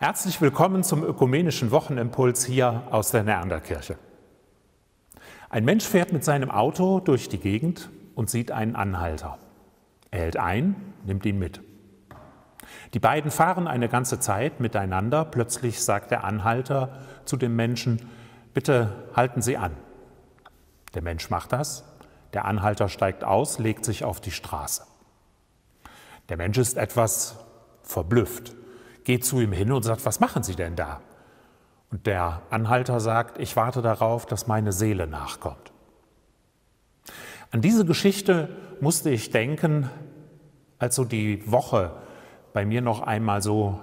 Herzlich willkommen zum ökumenischen Wochenimpuls hier aus der Neanderkirche. Ein Mensch fährt mit seinem Auto durch die Gegend und sieht einen Anhalter. Er hält ein, nimmt ihn mit. Die beiden fahren eine ganze Zeit miteinander. Plötzlich sagt der Anhalter zu dem Menschen, bitte halten Sie an. Der Mensch macht das. Der Anhalter steigt aus, legt sich auf die Straße. Der Mensch ist etwas verblüfft geht zu ihm hin und sagt, was machen Sie denn da? Und der Anhalter sagt, ich warte darauf, dass meine Seele nachkommt. An diese Geschichte musste ich denken, als so die Woche bei mir noch einmal so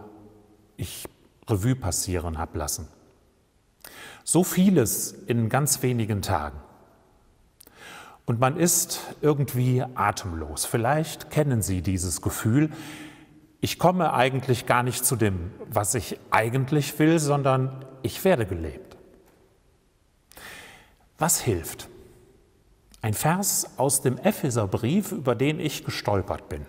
ich Revue passieren habe lassen. So vieles in ganz wenigen Tagen. Und man ist irgendwie atemlos. Vielleicht kennen Sie dieses Gefühl, ich komme eigentlich gar nicht zu dem, was ich eigentlich will, sondern ich werde gelebt. Was hilft? Ein Vers aus dem Epheserbrief, über den ich gestolpert bin.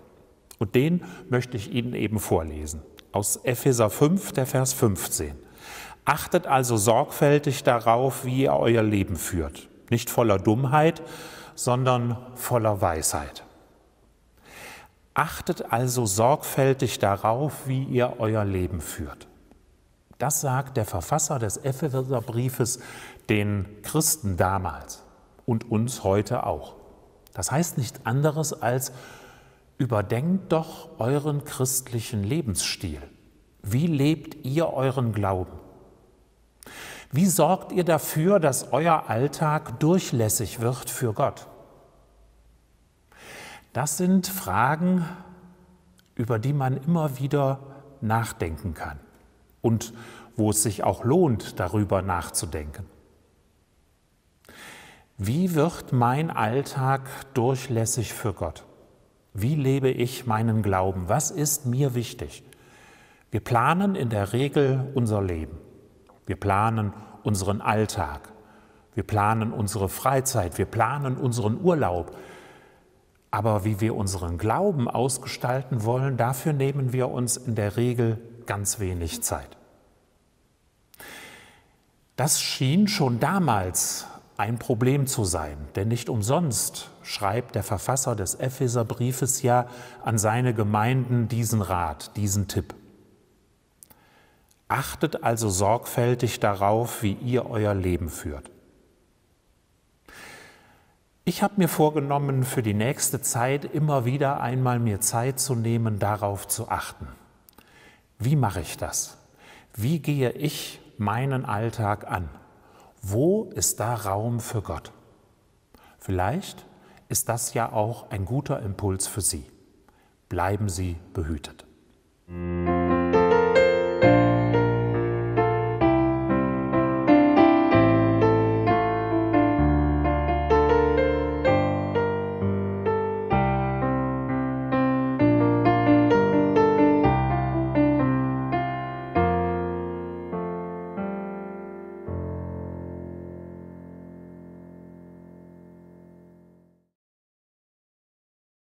Und den möchte ich Ihnen eben vorlesen. Aus Epheser 5, der Vers 15. Achtet also sorgfältig darauf, wie ihr euer Leben führt. Nicht voller Dummheit, sondern voller Weisheit. Achtet also sorgfältig darauf, wie ihr euer Leben führt. Das sagt der Verfasser des Epheserbriefes den Christen damals und uns heute auch. Das heißt nichts anderes als, überdenkt doch euren christlichen Lebensstil. Wie lebt ihr euren Glauben? Wie sorgt ihr dafür, dass euer Alltag durchlässig wird für Gott? Das sind Fragen, über die man immer wieder nachdenken kann und wo es sich auch lohnt, darüber nachzudenken. Wie wird mein Alltag durchlässig für Gott? Wie lebe ich meinen Glauben? Was ist mir wichtig? Wir planen in der Regel unser Leben. Wir planen unseren Alltag. Wir planen unsere Freizeit. Wir planen unseren Urlaub. Aber wie wir unseren Glauben ausgestalten wollen, dafür nehmen wir uns in der Regel ganz wenig Zeit. Das schien schon damals ein Problem zu sein, denn nicht umsonst schreibt der Verfasser des Epheserbriefes ja an seine Gemeinden diesen Rat, diesen Tipp. Achtet also sorgfältig darauf, wie ihr euer Leben führt. Ich habe mir vorgenommen, für die nächste Zeit immer wieder einmal mir Zeit zu nehmen, darauf zu achten. Wie mache ich das? Wie gehe ich meinen Alltag an? Wo ist da Raum für Gott? Vielleicht ist das ja auch ein guter Impuls für Sie. Bleiben Sie behütet.